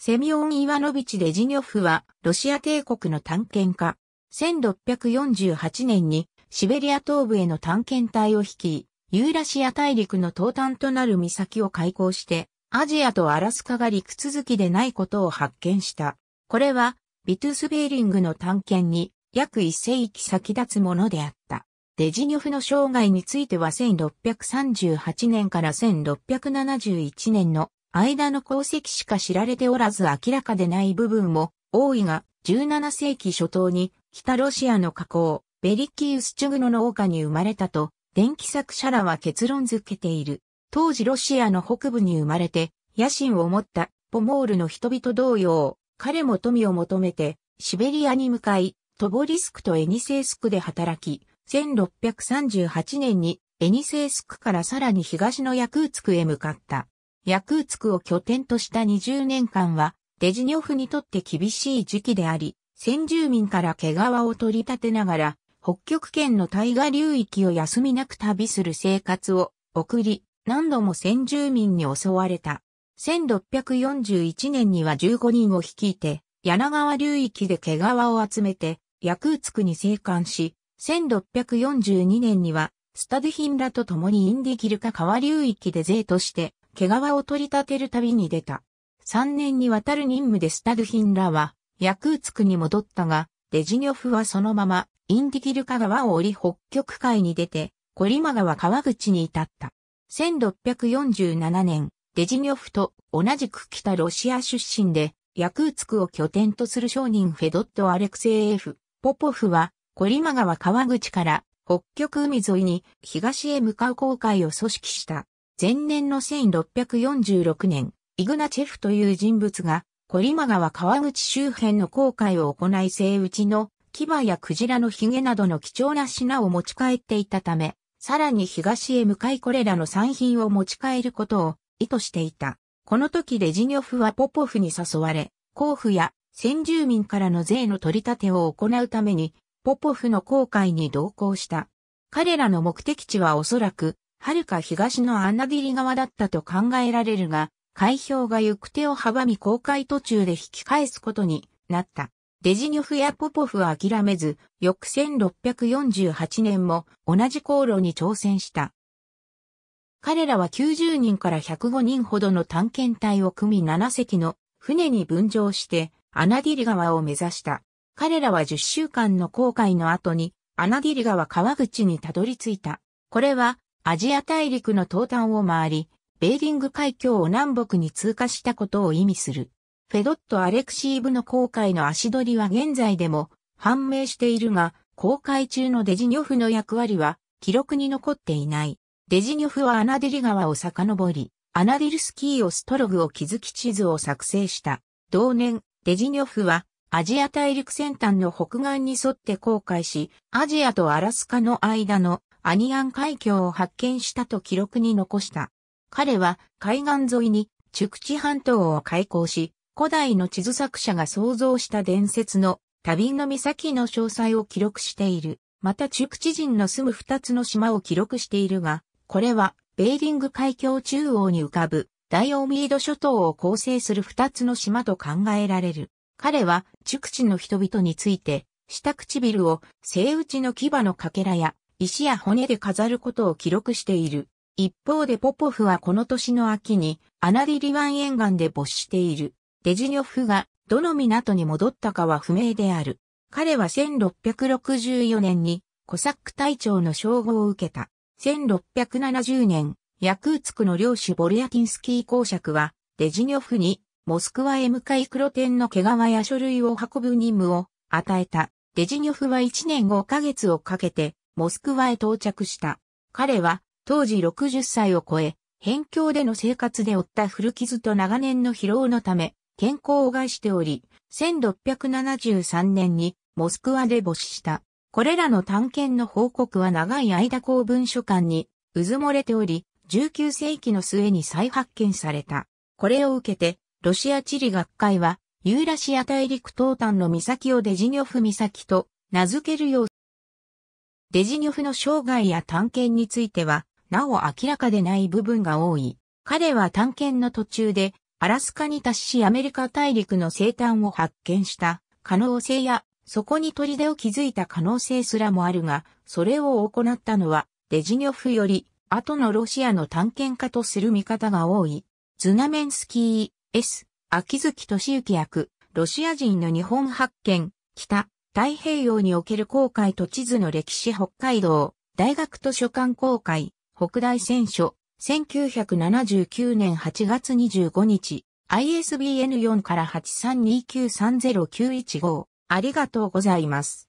セミオン・イワノビチ・デジニョフは、ロシア帝国の探検家。1648年に、シベリア東部への探検隊を率い、ユーラシア大陸の東端となる岬を開港して、アジアとアラスカが陸続きでないことを発見した。これは、ビトゥスベーリングの探検に約一世紀先立つものであった。デジニョフの生涯については1638年から1671年の間の功績しか知られておらず明らかでない部分も多いが、17世紀初頭に北ロシアの河口、ベリキウスチュグノの丘に生まれたと、電気作者らは結論づけている。当時ロシアの北部に生まれて、野心を持ったポモールの人々同様、彼も富を求めて、シベリアに向かい、トボリスクとエニセースクで働き、1638年にエニセースクからさらに東のヤクーツクへ向かった。ヤクーツクを拠点とした20年間は、デジニョフにとって厳しい時期であり、先住民から毛皮を取り立てながら、北極圏の大河流域を休みなく旅する生活を送り、何度も先住民に襲われた。1641年には15人を率いて、柳川流域で毛皮を集めて、ヤクーツクに生還し、1642年には、スタデヒンらと共にインディキルカ川流域で税として、毛皮を取り立てる旅に出た。3年にわたる任務でスタルヒンらは、ヤクーツクに戻ったが、デジニョフはそのまま、インディギルカ川を降り北極海に出て、コリマ川川口に至った。1647年、デジニョフと同じく北ロシア出身で、ヤクーツクを拠点とする商人フェドット・アレクセイエフ、ポポフは、コリマ川川口から北極海沿いに東へ向かう航海を組織した。前年の1646年、イグナチェフという人物が、コリマ川川口周辺の航海を行い生打ちの牙やクジラのヒゲなどの貴重な品を持ち帰っていたため、さらに東へ向かいこれらの産品を持ち帰ることを意図していた。この時レジニョフはポポフに誘われ、甲府や先住民からの税の取り立てを行うために、ポポフの航海に同行した。彼らの目的地はおそらく、遥か東のアナディリ川だったと考えられるが、開票が行く手を阻み公開途中で引き返すことになった。デジニョフやポポフは諦めず、翌1648年も同じ航路に挑戦した。彼らは90人から105人ほどの探検隊を組み7隻の船に分乗してアナディリ川を目指した。彼らは10週間の航海の後にアナディリ川川口にたどり着いた。これはアジア大陸の東端を回り、ベーリング海峡を南北に通過したことを意味する。フェドット・アレクシーブの航海の足取りは現在でも判明しているが、航海中のデジニョフの役割は記録に残っていない。デジニョフはアナディ川を遡り、アナディルスキーオストログを築き地図を作成した。同年、デジニョフはアジア大陸先端の北岸に沿って航海し、アジアとアラスカの間のアニアン海峡を発見したと記録に残した。彼は海岸沿いに筑地半島を開港し、古代の地図作者が想像した伝説の旅の岬の詳細を記録している。また筑地人の住む二つの島を記録しているが、これはベーリング海峡中央に浮かぶ大オミード諸島を構成する二つの島と考えられる。彼は、熟地の人々について、下唇を、生打ちの牙のかけらや、石や骨で飾ることを記録している。一方でポポフはこの年の秋にアナディリ湾沿岸で没している。デジニョフがどの港に戻ったかは不明である。彼は1664年にコサック隊長の称号を受けた。1670年、ヤクーツクの領主ボルヤティンスキー公爵はデジニョフにモスクワへ向かい黒点の毛皮や書類を運ぶ任務を与えた。デジニョフは1年5ヶ月をかけてモスクワへ到着した。彼は、当時60歳を超え、辺境での生活で負った古傷と長年の疲労のため、健康を害しており、1673年にモスクワで没した。これらの探検の報告は長い間公文書館に渦漏もれており、19世紀の末に再発見された。これを受けて、ロシア地理学会は、ユーラシア大陸東端の岬をデジニョフ岬と名付けるようデジニョフの生涯や探検については、なお明らかでない部分が多い。彼は探検の途中で、アラスカに達しアメリカ大陸の生誕を発見した可能性や、そこに砦を築いた可能性すらもあるが、それを行ったのは、デジニョフより、後のロシアの探検家とする見方が多い。ズナメンスキー、S、秋月俊之役、ロシア人の日本発見、北、太平洋における航海と地図の歴史北海道、大学図書館公開、北大選書、1979年8月25日、ISBN4 から832930915。ありがとうございます。